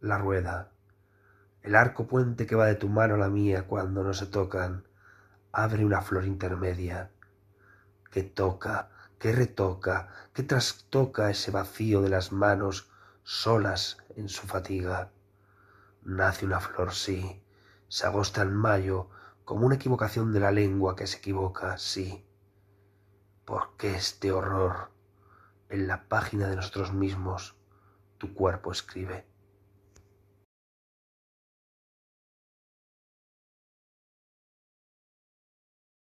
la rueda. El arco puente que va de tu mano a la mía cuando no se tocan, abre una flor intermedia, que toca, que retoca, que trastoca ese vacío de las manos solas en su fatiga. Nace una flor, sí, se agosta en mayo, como una equivocación de la lengua que se equivoca, sí. ¿Por qué este horror? En la página de nosotros mismos tu cuerpo escribe.